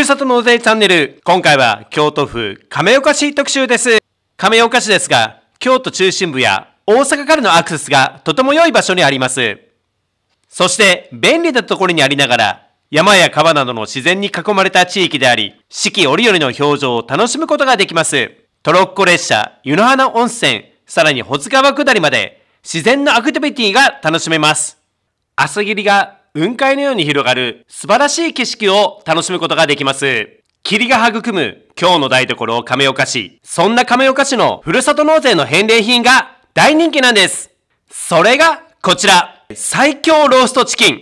ふるさと納税チャンネル。今回は京都府亀岡市特集です。亀岡市ですが、京都中心部や大阪からのアクセスがとても良い場所にあります。そして便利なところにありながら、山や川などの自然に囲まれた地域であり、四季折々の表情を楽しむことができます。トロッコ列車、湯の花温泉、さらに保津川下りまで、自然のアクティビティが楽しめます。朝霧が雲海のように広がる素晴らしい景色を楽しむことができます。霧が育む今日の台所亀岡市。そんな亀岡市のふるさと納税の返礼品が大人気なんです。それがこちら、最強ローストチキン。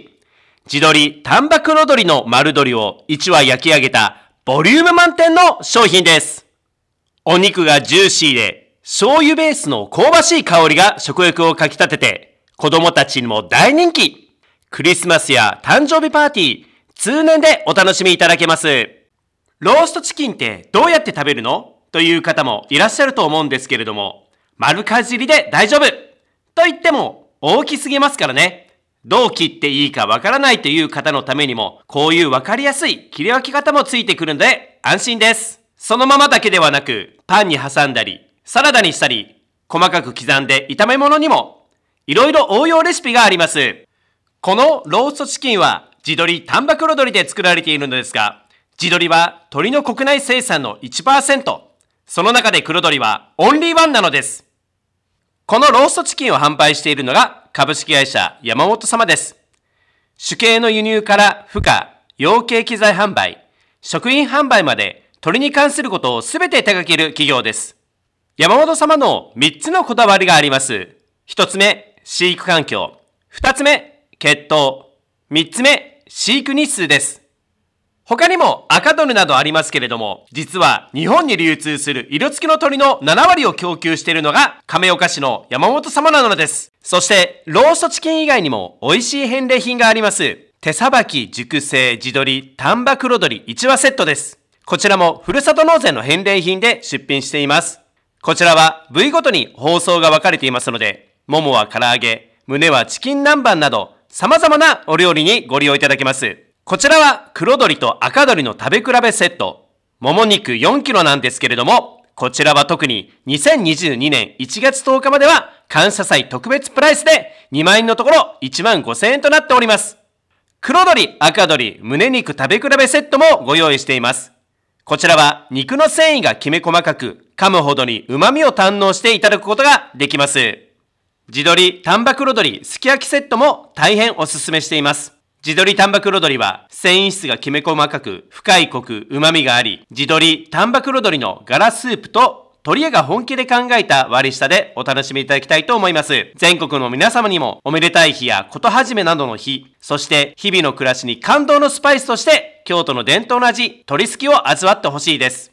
地鶏、丹波黒鶏の丸鶏を1羽焼き上げたボリューム満点の商品です。お肉がジューシーで、醤油ベースの香ばしい香りが食欲をかき立てて、子供たちにも大人気クリスマスや誕生日パーティー、通年でお楽しみいただけます。ローストチキンってどうやって食べるのという方もいらっしゃると思うんですけれども、丸かじりで大丈夫と言っても大きすぎますからね。どう切っていいかわからないという方のためにも、こういうわかりやすい切り分け方もついてくるので安心です。そのままだけではなく、パンに挟んだり、サラダにしたり、細かく刻んで炒め物にも、いろいろ応用レシピがあります。このローストチキンは地鶏丹波黒鶏で作られているのですが、地鶏は鶏の国内生産の1%、その中で黒鶏はオンリーワンなのです。このローストチキンを販売しているのが株式会社山本様です。主計の輸入から負荷、養鶏機材販売、食品販売まで鳥に関することを全て手掛ける企業です。山本様の3つのこだわりがあります。1つ目、飼育環境。2つ目、血統。三つ目、飼育日数です。他にも赤鳥などありますけれども、実は日本に流通する色付きの鳥の7割を供給しているのが亀岡市の山本様なのです。そして、ローストチキン以外にも美味しい返礼品があります。手さばき、熟成、地鶏、丹波黒鶏1話セットです。こちらもふるさと納税の返礼品で出品しています。こちらは部位ごとに包装が分かれていますので、ももは唐揚げ、胸はチキン南蛮など、様々なお料理にご利用いただけます。こちらは黒鶏と赤鶏の食べ比べセット。もも肉 4kg なんですけれども、こちらは特に2022年1月10日までは感謝祭特別プライスで2万円のところ1万5000円となっております。黒鶏、赤鶏、胸肉食べ比べセットもご用意しています。こちらは肉の繊維がきめ細かく、噛むほどに旨味を堪能していただくことができます。地鶏、丹波黒鶏、すき焼きセットも大変おすすめしています。地鶏丹波黒鶏は繊維質がきめ細かく深いコク、旨味があり、地鶏丹波黒鶏のガラスープと鳥屋が本気で考えた割り下でお楽しみいただきたいと思います。全国の皆様にもおめでたい日やことはじめなどの日、そして日々の暮らしに感動のスパイスとして京都の伝統の味、鶏すきを味わってほしいです。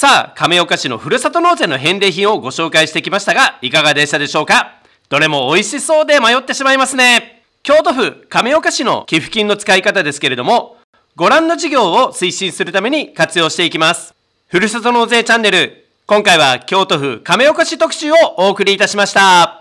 さあ、亀岡市のふるさと納税の返礼品をご紹介してきましたが、いかがでしたでしょうかどれも美味しそうで迷ってしまいますね。京都府亀岡市の寄付金の使い方ですけれども、ご覧の事業を推進するために活用していきます。ふるさと納税チャンネル、今回は京都府亀岡市特集をお送りいたしました。